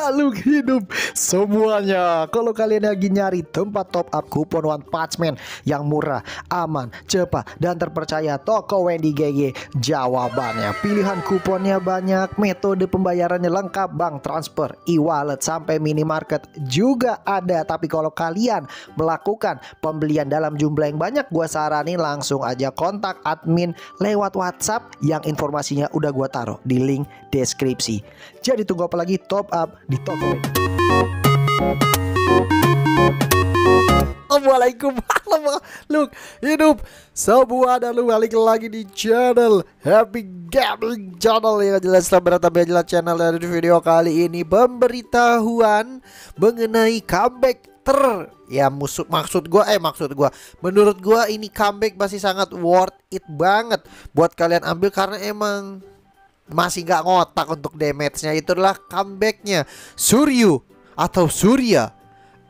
makhluk hidup semuanya. Kalau kalian lagi nyari tempat top up kupon One Punch Man yang murah, aman, cepat, dan terpercaya, toko Wendy GG jawabannya. Pilihan kuponnya banyak, metode pembayarannya lengkap, bank transfer, e-wallet, sampai minimarket juga ada. Tapi kalau kalian melakukan pembelian dalam jumlah yang banyak, gue saranin langsung aja kontak admin lewat WhatsApp yang informasinya udah gue taruh di link deskripsi. Jadi tunggu apa lagi? Top up di Tokopedia. Assalamualaikum Look, hidup sebuah dan lu balik lagi di channel Happy Gambling Channel yang jelas tambah tapi jelas channel dari video kali ini pemberitahuan mengenai comeback ter ya musuh maksud gua eh maksud gua menurut gua ini comeback masih sangat worth it banget buat kalian ambil karena emang masih nggak ngotak untuk damage-nya itu adalah comeback-nya Suryu atau Surya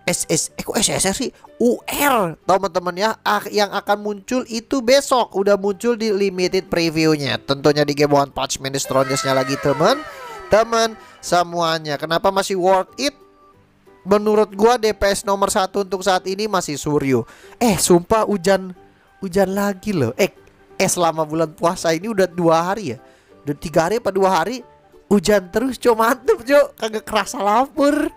SS eh kok SSR sih UR teman-teman ya ah, yang akan muncul itu besok udah muncul di limited preview-nya tentunya di game One Punch Man nya lagi teman teman semuanya kenapa masih worth it menurut gua DPS nomor satu untuk saat ini masih Suryu eh sumpah hujan hujan lagi loh eh eh selama bulan puasa ini udah dua hari ya udah tiga hari apa dua hari hujan terus cuma mantep cok kagak kerasa lapar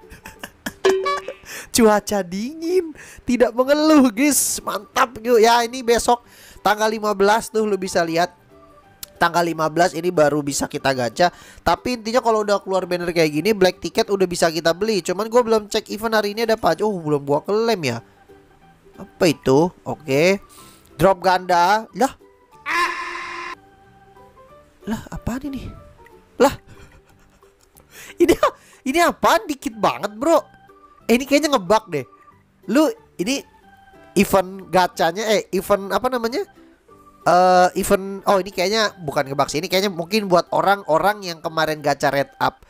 cuaca dingin tidak mengeluh guys mantap yuk ya ini besok tanggal 15 tuh lu bisa lihat tanggal 15 ini baru bisa kita gacha tapi intinya kalau udah keluar banner kayak gini black ticket udah bisa kita beli cuman gue belum cek event hari ini ada apa oh belum gua klaim ya apa itu oke okay. drop ganda lah lah apa ini? Lah Ini ini apa dikit banget bro eh, Ini kayaknya ngebug deh Lu ini event gacanya eh event apa namanya uh, event oh ini kayaknya bukan ngebug sih ini kayaknya mungkin buat orang-orang yang kemarin gacha red up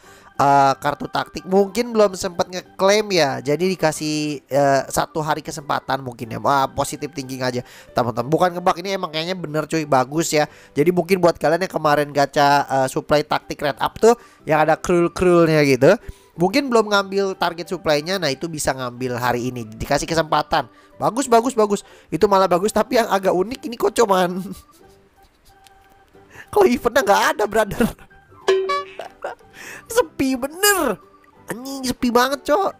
uh, kartu taktik mungkin belum sempat ngeklaim ya jadi dikasih uh, satu hari kesempatan mungkin ya ah, positif thinking aja teman-teman bukan ngebak ini emang kayaknya bener cuy bagus ya jadi mungkin buat kalian yang kemarin gacha uh, supply taktik red up tuh yang ada krul-krulnya gitu mungkin belum ngambil target supply-nya nah itu bisa ngambil hari ini dikasih kesempatan bagus bagus bagus itu malah bagus tapi yang agak unik ini kok kalau eventnya nggak ada brother sepi bener anjing sepi banget cok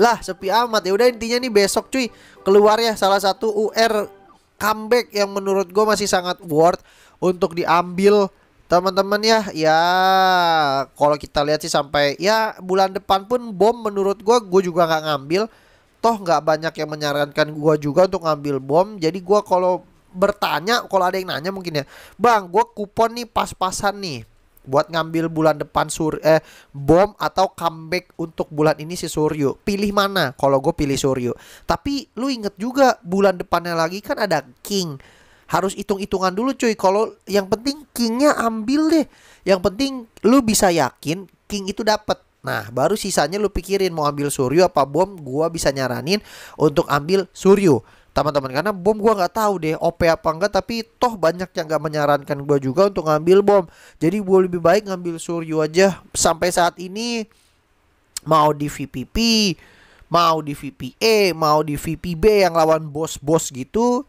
lah sepi amat ya udah intinya nih besok cuy keluar ya salah satu UR comeback yang menurut gue masih sangat worth untuk diambil teman-teman ya ya kalau kita lihat sih sampai ya bulan depan pun bom menurut gue gue juga nggak ngambil toh nggak banyak yang menyarankan gue juga untuk ngambil bom jadi gue kalau bertanya kalau ada yang nanya mungkin ya bang gue kupon nih pas-pasan nih buat ngambil bulan depan sur eh bom atau comeback untuk bulan ini si Suryo. Pilih mana? Kalau gue pilih Suryo. Tapi lu inget juga bulan depannya lagi kan ada King. Harus hitung-hitungan dulu cuy. Kalau yang penting Kingnya ambil deh. Yang penting lu bisa yakin King itu dapat. Nah, baru sisanya lu pikirin mau ambil Suryo apa bom, gua bisa nyaranin untuk ambil Suryo teman-teman karena bom gue nggak tahu deh OP apa enggak tapi toh banyak yang nggak menyarankan gue juga untuk ngambil bom jadi gue lebih baik ngambil suryu aja sampai saat ini mau di VPP mau di VPA mau di VPB yang lawan bos-bos gitu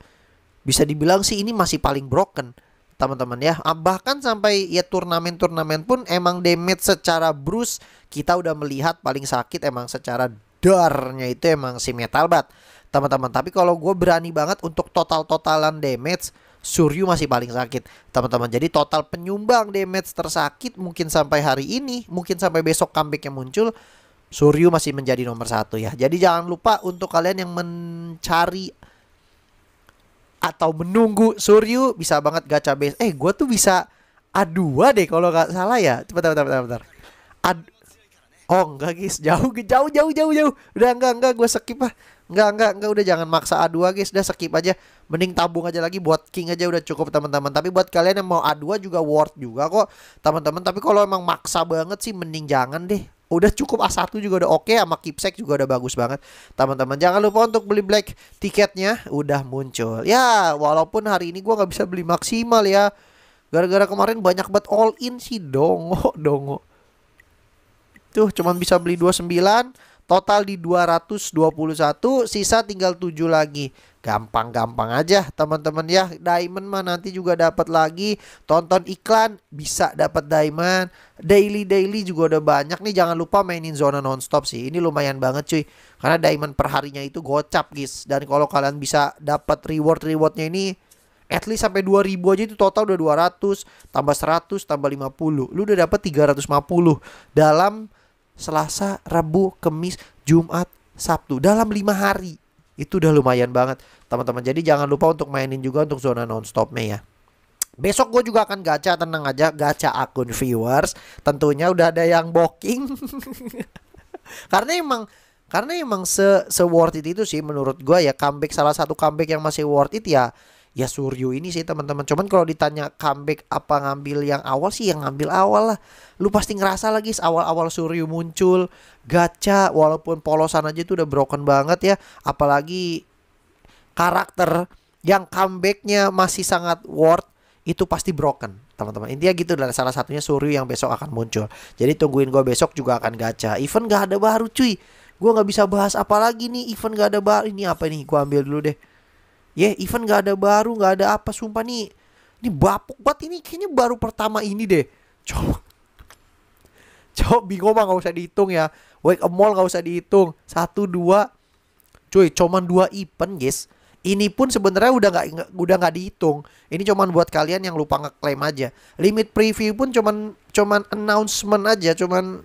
bisa dibilang sih ini masih paling broken teman-teman ya ah, bahkan sampai ya turnamen-turnamen pun emang damage secara Bruce kita udah melihat paling sakit emang secara darnya itu emang si metal bat teman-teman. Tapi kalau gue berani banget untuk total-totalan damage, Suryu masih paling sakit, teman-teman. Jadi total penyumbang damage tersakit mungkin sampai hari ini, mungkin sampai besok yang muncul, Suryu masih menjadi nomor satu ya. Jadi jangan lupa untuk kalian yang mencari atau menunggu Suryu bisa banget gacha base. Eh, gue tuh bisa A2 deh kalau nggak salah ya. Cepat, cepat, cepat, cepat. Ad Oh enggak guys, jauh, jauh, jauh, jauh, jauh. Udah enggak, enggak, gue skip ah. Enggak, enggak, enggak udah jangan maksa A2 guys, udah skip aja. Mending tabung aja lagi buat king aja udah cukup teman-teman. Tapi buat kalian yang mau A2 juga worth juga kok, teman-teman. Tapi kalau emang maksa banget sih mending jangan deh. Udah cukup A1 juga udah oke okay, sama keepsake juga udah bagus banget. Teman-teman jangan lupa untuk beli black tiketnya udah muncul. Ya, walaupun hari ini gua nggak bisa beli maksimal ya. Gara-gara kemarin banyak banget all in sih dongo dongo. Tuh cuman bisa beli 29 Total di 221, sisa tinggal 7 lagi. Gampang-gampang aja teman-teman ya. Diamond mah nanti juga dapat lagi. Tonton iklan bisa dapat diamond. Daily-daily juga udah banyak nih. Jangan lupa mainin zona nonstop sih. Ini lumayan banget cuy. Karena diamond perharinya itu gocap guys. Dan kalau kalian bisa dapat reward-rewardnya ini at least sampai 2000 aja itu total udah 200 tambah 100 tambah 50 lu udah dapat 350 dalam Selasa, Rabu, Kemis, Jumat, Sabtu dalam lima hari. Itu udah lumayan banget, teman-teman. Jadi jangan lupa untuk mainin juga untuk zona nonstopnya ya. Besok gue juga akan gacha, tenang aja, gacha akun viewers. Tentunya udah ada yang booking. karena emang karena emang se, se worth it itu sih menurut gue ya comeback salah satu comeback yang masih worth it ya ya Suryo ini sih teman-teman. Cuman kalau ditanya comeback apa ngambil yang awal sih yang ngambil awal lah. Lu pasti ngerasa lagi awal-awal Suryo muncul, gacha walaupun polosan aja itu udah broken banget ya, apalagi karakter yang comebacknya masih sangat worth itu pasti broken teman-teman intinya gitu dan salah satunya Suryu yang besok akan muncul jadi tungguin gue besok juga akan gacha event gak ada baru cuy gue nggak bisa bahas apa lagi nih event gak ada baru ini apa nih gue ambil dulu deh Ya, yeah, event gak ada baru, gak ada apa, sumpah nih. Ini bapuk banget ini, kayaknya baru pertama ini deh. Coba. Coba bingung mah gak usah dihitung ya. Wake up mall gak usah dihitung. Satu, dua. Cuy, cuman dua event guys. Ini pun sebenarnya udah nggak udah nggak dihitung. Ini cuman buat kalian yang lupa ngeklaim aja. Limit preview pun cuman cuman announcement aja, cuman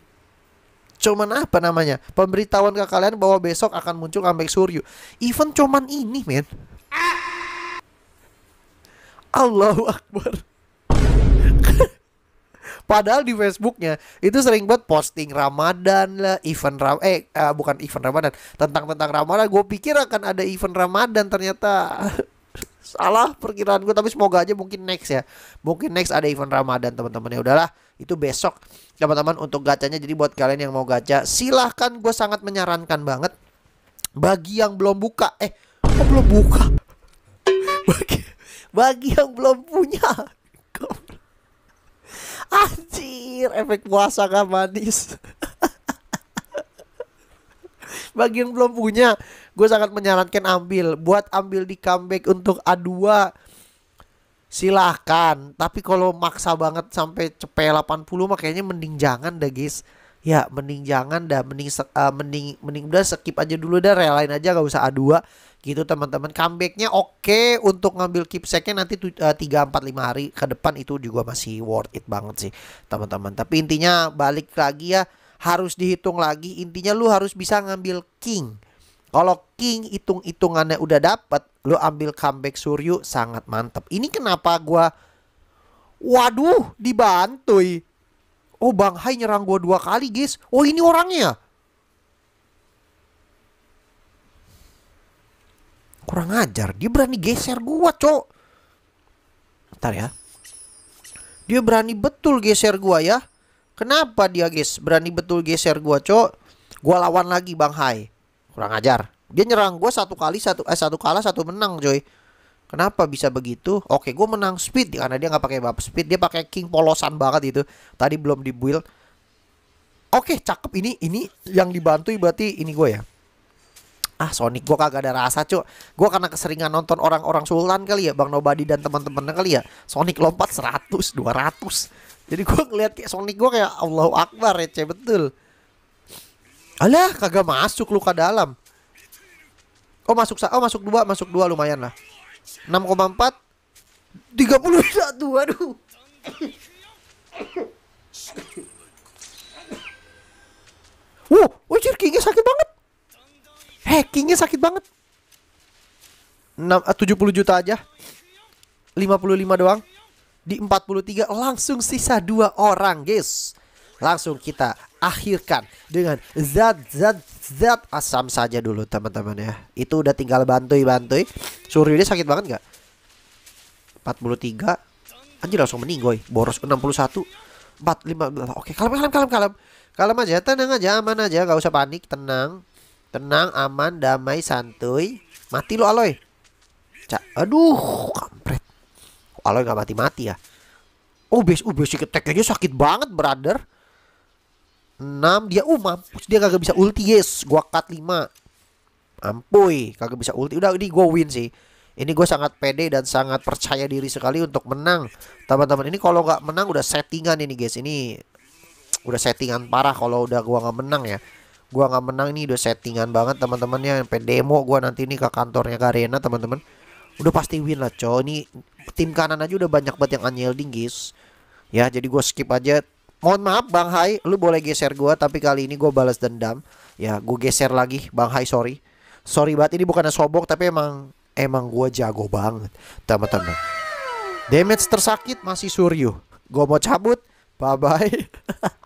cuman apa namanya pemberitahuan ke kalian bahwa besok akan muncul comeback Suryu. Event cuman ini men. Allahu Akbar. Padahal di Facebooknya itu sering buat posting Ramadan lah, event Ram eh uh, bukan event Ramadan, tentang tentang Ramadan. Gue pikir akan ada event Ramadan ternyata salah perkiraan gue tapi semoga aja mungkin next ya mungkin next ada event Ramadan teman-teman ya udahlah itu besok teman-teman untuk gacanya jadi buat kalian yang mau gacha silahkan gue sangat menyarankan banget bagi yang belum buka eh kok belum buka bagi bagi yang belum punya anjir efek puasa gak manis bagi yang belum punya gue sangat menyarankan ambil buat ambil di comeback untuk A2 silahkan tapi kalau maksa banget sampai cepe 80 makanya mending jangan deh guys ya mending jangan dah mending uh, mending mending udah skip aja dulu dah relain aja gak usah A2 gitu teman-teman comebacknya oke okay untuk ngambil keep nya nanti eh, tiga empat lima hari ke depan itu juga masih worth it banget sih teman-teman tapi intinya balik lagi ya harus dihitung lagi intinya lu harus bisa ngambil king kalau king hitung-hitungannya udah dapat, lu ambil comeback suryu sangat mantep ini kenapa gua waduh dibantui Oh Bang Hai nyerang gue dua kali guys. Oh ini orangnya. Kurang ajar. Dia berani geser gue cok. Ntar ya. Dia berani betul geser gue ya. Kenapa dia guys berani betul geser gue cok. Gue lawan lagi Bang Hai. Kurang ajar. Dia nyerang gue satu kali satu eh satu kalah satu menang coy. Kenapa bisa begitu? Oke, gue menang speed karena dia nggak pakai bab speed, dia pakai king polosan banget itu. Tadi belum di build. Oke, cakep ini ini yang dibantu berarti ini gue ya. Ah Sonic gue kagak ada rasa cuy Gue karena keseringan nonton orang-orang Sultan kali ya Bang Nobody dan teman-temannya kali ya Sonic lompat 100, 200 Jadi gue ngeliat kayak Sonic gue kayak Allahu Akbar receh betul Alah kagak masuk luka dalam Oh masuk oh masuk dua masuk dua lumayan lah 6,4 31 aduh Wuh, wajir kingnya sakit banget Hackingnya sakit banget 6, 70 eh, juta aja 55 doang Di 43 langsung sisa dua orang guys Langsung kita akhirkan dengan zat zat zat asam saja dulu teman-teman ya Itu udah tinggal bantui-bantui Suryo dia sakit banget gak? 43 Anjir langsung meninggoy Boros 61 4, 5, 5. Oke kalem kalem kalem kalem Kalem aja tenang aja aman aja Gak usah panik tenang Tenang aman damai santuy Mati lo Aloy Ca Aduh kampret Aloy gak mati-mati ya Oh base, oh base attack aja sakit banget brother 6 dia uh mampus dia gak bisa ulti yes gua cut 5 ampuy kagak bisa ulti udah ini gue win sih ini gue sangat pede dan sangat percaya diri sekali untuk menang teman-teman ini kalau nggak menang udah settingan ini guys ini udah settingan parah kalau udah gue nggak menang ya Gue nggak menang ini udah settingan banget teman-temannya Yang Pendemo gue nanti ini ke kantornya Karena teman-teman udah pasti win lah cowok. ini tim kanan aja udah banyak banget yang unyielding guys ya jadi gue skip aja mohon maaf Bang Hai lu boleh geser gue, tapi kali ini gue balas dendam ya gue geser lagi Bang Hai sorry sorry banget ini bukannya sobok tapi emang emang gue jago banget teman-teman damage tersakit masih suryu gue mau cabut bye bye